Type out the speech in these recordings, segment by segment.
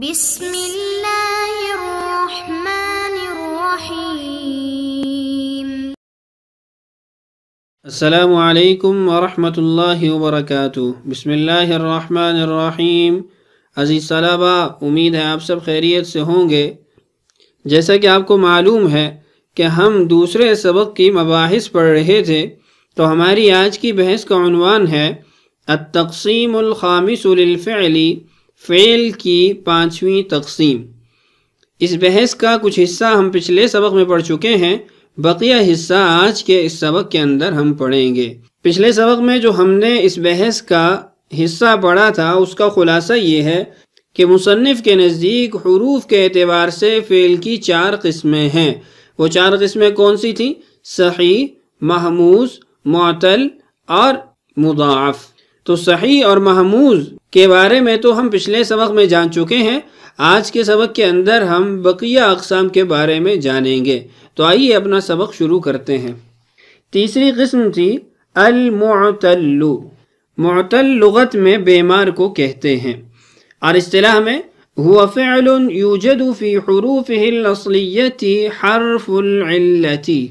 بسم اللہ الرحمن الرحیم السلام علیکم ورحمۃ اللہ وبرکاتہ بسم اللہ الرحمن الرحیم عزیز صلابہ امید ہے آپ سب خیریت سے ہوں گے جیسا کہ آپ کو معلوم ہے کہ ہم دوسرے سبق کی مباحث پڑھ رہے تھے تو ہماری آج کی بحث کا عنوان ہے التقسیم الخامس للفعلی فعل کی پانچویں تقسیم اس بحث کا کچھ حصہ ہم پچھلے سبق میں پڑھ چکے ہیں بقیہ حصہ آج کے اس سبق کے اندر ہم پڑھیں گے پچھلے سبق میں جو ہم نے اس بحث کا حصہ پڑھا تھا اس کا خلاصہ یہ ہے کہ مصنف کے نزدیک حروف کے اعتبار سے فعل کی چار قسمیں ہیں وہ چار قسمیں کون سی تھیں صحیح محموز معطل اور مضاعف تو صحیح اور محموز کے بارے میں تو ہم پچھلے سبق میں جان چکے ہیں آج کے سبق کے اندر ہم بقیہ اقسام کے بارے میں جانیں گے تو آئیے اپنا سبق شروع کرتے ہیں تیسری قسم تھی معتل لغت میں بیمار کو کہتے ہیں اور اصطلاح میں فعل حروفی حرف التی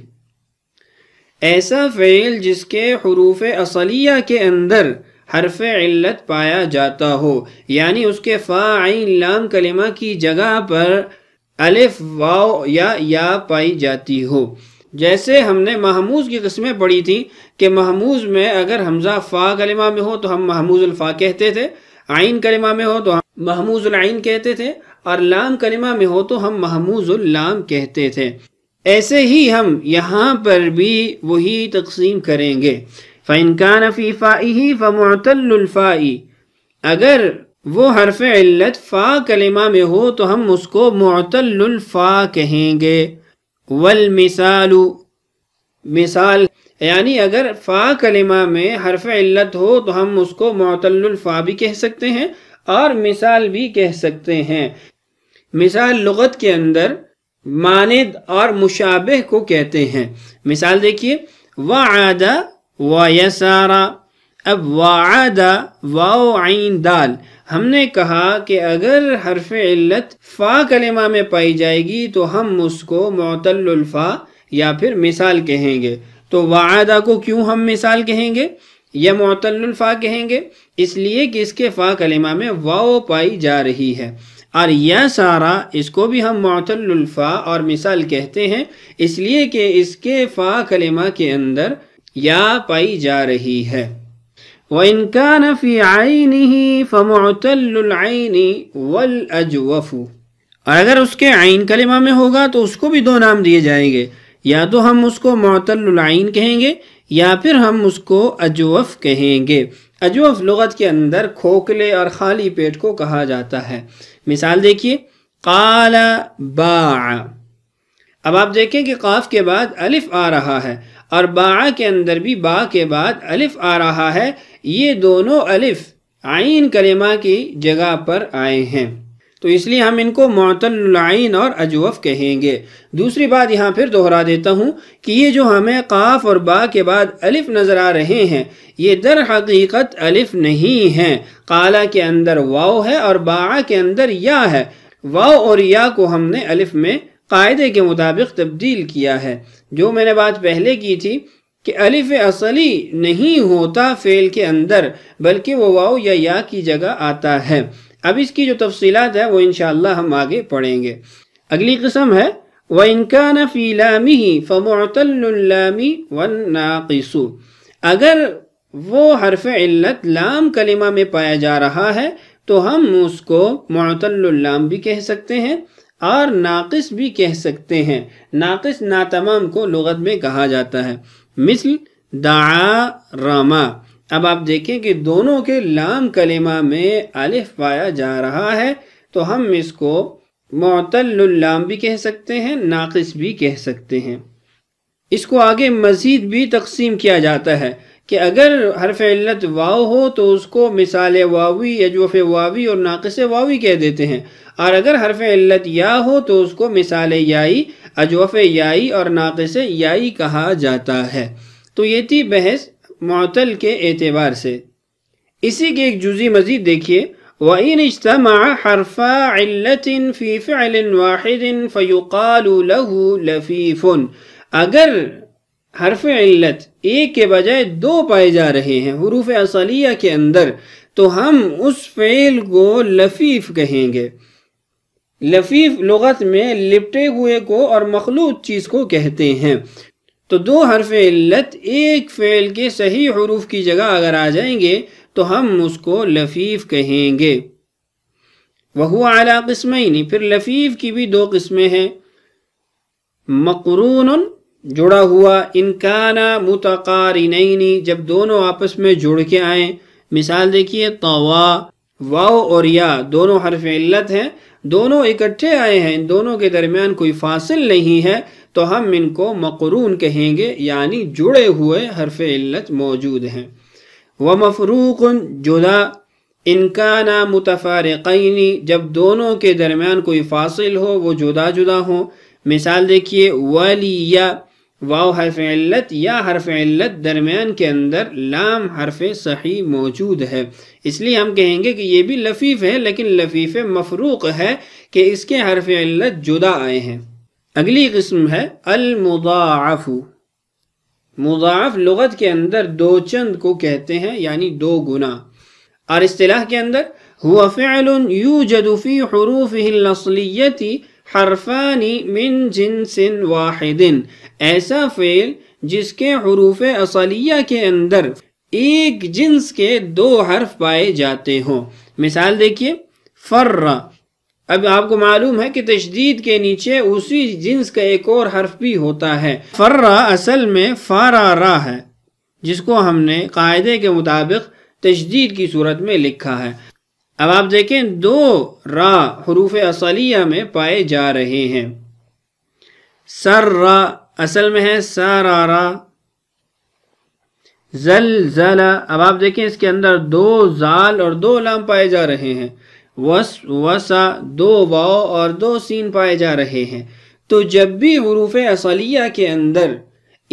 ایسا فعل جس کے حروف اصلیہ کے اندر حرف علت پایا جاتا ہو یعنی اس کے فا عین لام کلمہ کی جگہ پر الف واو یا یا پائی جاتی ہو جیسے ہم نے محموز کی قسمیں پڑھی تھیں کہ محموز میں اگر حمزہ فا کلمہ میں ہو تو ہم محموز الفا کہتے تھے آئین کلمہ میں ہو تو ہم محموز العین کہتے تھے اور لام کلمہ میں ہو تو ہم محموز اللام کہتے تھے ایسے ہی ہم یہاں پر بھی وہی تقسیم کریں گے كَانَ فِي فَائِهِ فَمُعْتَلُّ الْفَائِ اگر وہ حرف علت فا کلمہ میں ہو تو ہم اس کو معتل الفا کہیں گے مثال یعنی اگر فا کلمہ میں حرف علت ہو تو ہم اس کو معتل الفا بھی کہہ سکتے ہیں اور مثال بھی کہہ سکتے ہیں مثال لغت کے اندر ماند اور مشابہ کو کہتے ہیں مثال دیکھیے وَعَادَ و یسارا اب اب واعدہ عین دال ہم نے کہا کہ اگر حرف علت فا کلمہ میں پائی جائے گی تو ہم اس کو معطل الفا یا پھر مثال کہیں گے تو واعدہ کو کیوں ہم مثال کہیں گے یا معطل الفا کہیں گے اس لیے کہ اس کے فا کلمہ میں واؤ پائی جا رہی ہے اور یا سارا اس کو بھی ہم معطل الفا اور مثال کہتے ہیں اس لیے کہ اس کے فا کلمہ کے اندر یا پائی جا رہی ہے وَإِن كَانَ فِي عَيْنِهِ فَمُعْتَلُّ الْعَيْنِ وَالْأَجْوَفُ اور اگر اس کے عین کلمہ میں ہوگا تو اس کو بھی دو نام دیے جائیں گے یا تو ہم اس کو معتل العین کہیں گے یا پھر ہم اس کو اجوف کہیں گے اجوف لغت کے اندر کھوکھلے اور خالی پیٹ کو کہا جاتا ہے مثال دیکھیے قَالَ بَاعَ اب آپ دیکھیں کہ قاف کے بعد الف آ رہا ہے اور باع کے اندر بھی با کے بعد الف آ رہا ہے یہ دونوں الف آئین کلمہ کی جگہ پر آئے ہیں تو اس لیے ہم ان کو معتن العین اور اجوف کہیں گے دوسری بات یہاں پھر دوہرا دیتا ہوں کہ یہ جو ہمیں قاف اور با کے بعد الف نظر آ رہے ہیں یہ در حقیقت الف نہیں ہیں قالا کے اندر واؤ ہے اور باع کے اندر یا ہے واؤ اور یا کو ہم نے الف میں قاعدے کے مطابق تبدیل کیا ہے جو میں نے بات پہلے کی تھی کہ الف اصلی نہیں ہوتا فعل کے اندر بلکہ وہ واؤ یا یا کی جگہ آتا ہے اب اس کی جو تفصیلات ہے وہ انشاءاللہ ہم آگے پڑھیں گے اگلی قسم ہے وَإِن كَانَ فِي لَامِهِ فَمُعْتَلُّ اللَّامِ وَالنَّاقِسُ اگر وہ حرف علت لام کلمہ میں پایا جا رہا ہے تو ہم اس کو معتل اللام بھی کہہ سکتے ہیں اور ناقص بھی کہہ سکتے ہیں ناقص ناتمام کو لغت میں کہا جاتا ہے مثل دعا راما اب آپ دیکھیں کہ دونوں کے لام کلمہ میں الف پایا جا رہا ہے تو ہم اس کو معتل اللام بھی کہہ سکتے ہیں ناقص بھی کہہ سکتے ہیں اس کو آگے مزید بھی تقسیم کیا جاتا ہے کہ اگر حرف علت واو ہو تو اس کو مثال واوی یجوف واوی اور ناقص واوی کہہ دیتے ہیں اور اگر حرف علت یا ہو تو اس کو مثال یائی اجوف یائی اور ناقص یائی کہا جاتا ہے تو یہ تھی بحث معطل کے اعتبار سے اسی کے ایک جزی مزید دیکھیے عِلَّةٍ فِي فِعْلٍ وَاحِدٍ فَيُقَالُ لَهُ لَفِيفٌ اگر حرف علت ایک کے بجائے دو پائے جا رہے ہیں حروف اصلیہ کے اندر تو ہم اس فعل کو لفیف کہیں گے لفیف لغت میں لپٹے ہوئے کو اور مخلوط چیز کو کہتے ہیں تو دو حرف علت ایک فعل کے صحیح حروف کی جگہ اگر آ جائیں گے تو ہم اس کو لفیف کہیں گے وہ ہوا قسمین پھر لفیف کی بھی دو قسمیں ہیں مقرون جڑا ہوا انکانا متقارنین جب دونوں آپس میں جڑ کے آئیں مثال دیکھیے طوا واؤ اور یا دونوں حرف علت ہیں دونوں اکٹھے آئے ہیں ان دونوں کے درمیان کوئی فاصل نہیں ہے تو ہم ان کو مقرون کہیں گے یعنی جڑے ہوئے حرف علت موجود ہیں وہ مفروق جدا ان کا نامتفارقئینی جب دونوں کے درمیان کوئی فاصل ہو وہ جدا جدا ہوں مثال دیکھیے ولی یا واو حرف علت یا حرف علت درمیان کے اندر لام حرف صحیح موجود ہے اس لیے ہم کہیں گے کہ یہ بھی لفیف ہے لیکن لفیف مفروق ہے کہ اس کے حرف علت جدا آئے ہیں اگلی قسم ہے المضاعف مضاعف لغت کے اندر دو چند کو کہتے ہیں یعنی دو گناہ اور اصطلاح کے اندر فعل فی حروفه الاصلیه حرفانی من جنس واحد ایسا فعل جس کے حروف اصلیہ کے اندر ایک جنس کے دو حرف پائے جاتے ہوں مثال دیکھیے فر اب آپ کو معلوم ہے کہ تشدید کے نیچے اسی جنس کا ایک اور حرف بھی ہوتا ہے فرا اصل میں را ہے جس کو ہم نے قاعدے کے مطابق تشدید کی صورت میں لکھا ہے اب آپ دیکھیں دو را حروف اصلیہ میں پائے جا رہے ہیں سر را اصل میں ہے سارا را اب آپ دیکھیں اس کے اندر دو زال اور دو لام پائے جا رہے ہیں وس وسا دو اور دو سین پائے جا رہے ہیں تو جب بھی حروف اصلیہ کے اندر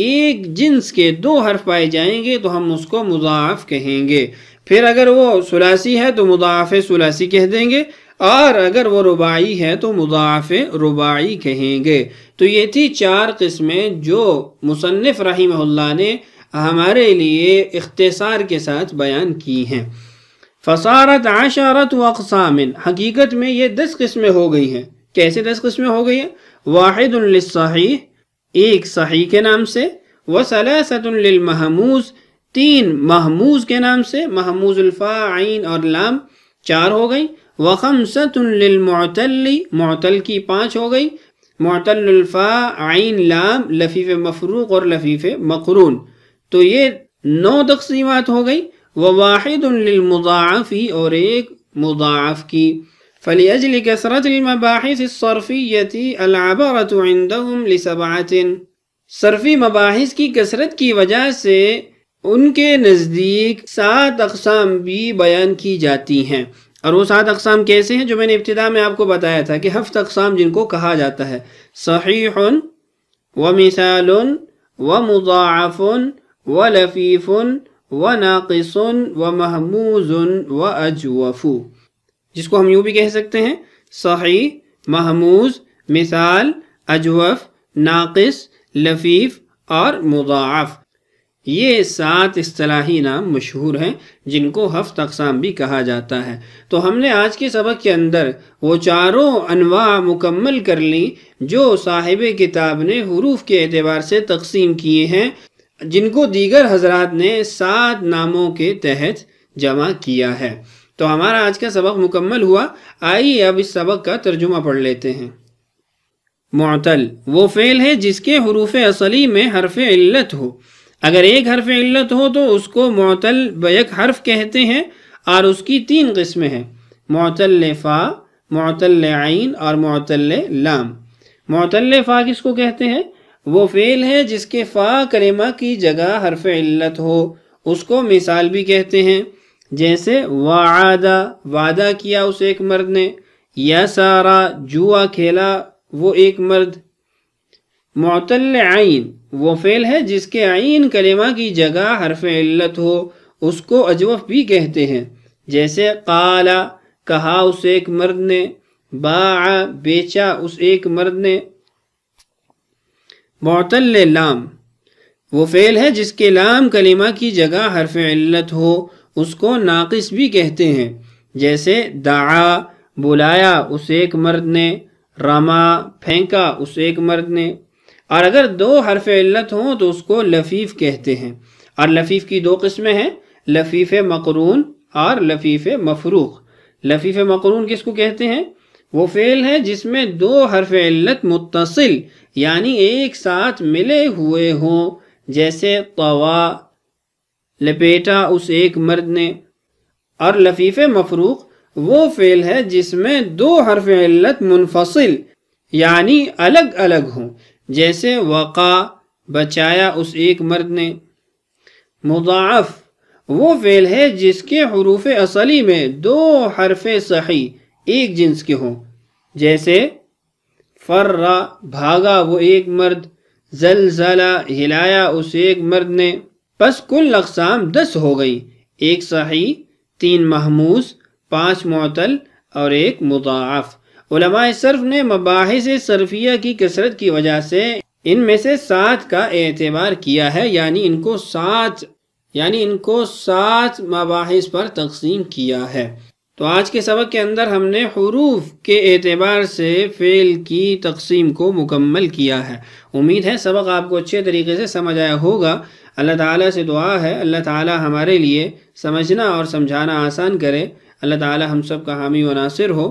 ایک جنس کے دو حرف پائے جائیں گے تو ہم اس کو مضاعف کہیں گے پھر اگر وہ سلاسی ہے تو مضاعف سلاسی کہہ دیں گے اور اگر وہ ربائی ہے تو مضاعف رباعی کہیں گے تو یہ تھی چار قسمیں جو مصنف رحمہ اللہ نے ہمارے لیے اختصار کے ساتھ بیان کی ہیں فصارت عشارت و اقسام حقیقت میں یہ دس قسمیں ہو گئی ہیں کیسے دس قسمیں ہو گئی ہیں واحد للصحیح ایک صحیح کے نام سے و للمحموس تین محموز کے نام سے محموز الفا عین لام چار ہو گئی وحم ست معتل معطل کی پانچ ہو گئی معطل الفا عین لام لفیف مفروق اور لفیف مقرون تو یہ نو تقسیمات ہو گئی واحد للمضاعفی اور ایک مضاعف کی فلی اجل کثرت المباحث عندهم علابہ صرفی مباحث کی کثرت کی وجہ سے ان کے نزدیک سات اقسام بھی بیان کی جاتی ہیں اور وہ سات اقسام کیسے ہیں جو میں نے ابتدا میں آپ کو بتایا تھا کہ ہفت اقسام جن کو کہا جاتا ہے صحیح و مثال و مضاعف و لفیف و ناقص و محموز و اجوف جس کو ہم یوں بھی کہہ سکتے ہیں صحیح محموز مثال اجوف ناقص لفیف اور مضاعف یہ سات اصطلاحی نام مشہور ہیں جن کو ہفت اقسام بھی کہا جاتا ہے تو ہم نے آج کے سبق کے اندر وہ چاروں انواع مکمل کر لی جو صاحب کتاب نے حروف کے اعتبار سے تقسیم کیے ہیں جن کو دیگر حضرات نے سات ناموں کے تحت جمع کیا ہے تو ہمارا آج کا سبق مکمل ہوا آئیے اب اس سبق کا ترجمہ پڑھ لیتے ہیں معطل وہ فعل ہے جس کے حروف اصلی میں حرف علت ہو اگر ایک حرف علت ہو تو اس کو معطل بیک حرف کہتے ہیں اور اس کی تین قسمیں ہیں معطل فا معطل عین اور معطل لام معتل فا کس کو کہتے ہیں وہ فعل ہے جس کے فا کریمہ کی جگہ حرف علت ہو اس کو مثال بھی کہتے ہیں جیسے وعادہ وعدہ کیا اس ایک مرد نے یا سارا جوا کھیلا وہ ایک مرد معطل عین وہ فعل ہے جس کے آئین کلمہ کی جگہ حرف علت ہو اس کو اجوف بھی کہتے ہیں جیسے قالا کہا اس ایک مرد نے باع بیچا اس ایک مرد نے معتل لام وہ فعل ہے جس کے لام کلمہ کی جگہ حرف علت ہو اس کو ناقص بھی کہتے ہیں جیسے دعا بلایا اس ایک مرد نے رما پھینکا اس ایک مرد نے اور اگر دو حرف علت ہوں تو اس کو لفیف کہتے ہیں اور لفیف کی دو قسمیں ہیں لفیف مقرون اور لفیف مفروخ لفیف مقرون کس کو کہتے ہیں وہ فعل ہے جس میں دو حرف علت متصل یعنی ایک ساتھ ملے ہوئے ہوں جیسے طوا لپیٹا اس ایک مرد نے اور لفیف مفروق وہ فعل ہے جس میں دو حرف علت منفصل یعنی الگ الگ ہوں جیسے وقع بچایا اس ایک مرد نے مضاعف وہ فعل ہے جس کے حروف اصلی میں دو حرف صحیح ایک جنس کے ہوں جیسے فرا بھاگا وہ ایک مرد زلزلہ ہلایا اس ایک مرد نے پس کل اقسام دس ہو گئی ایک صحیح تین محموس پانچ معطل اور ایک مضاعف علماء صرف نے مباحث صرفیہ کی کثرت کی وجہ سے ان میں سے سات کا اعتبار کیا ہے یعنی ان کو سات یعنی ان کو سات مباحث پر تقسیم کیا ہے تو آج کے سبق کے اندر ہم نے حروف کے اعتبار سے فعل کی تقسیم کو مکمل کیا ہے امید ہے سبق آپ کو اچھے طریقے سے سمجھ آیا ہوگا اللہ تعالیٰ سے دعا ہے اللہ تعالیٰ ہمارے لیے سمجھنا اور سمجھانا آسان کرے اللہ تعالیٰ ہم سب کا حامی و ناصر ہو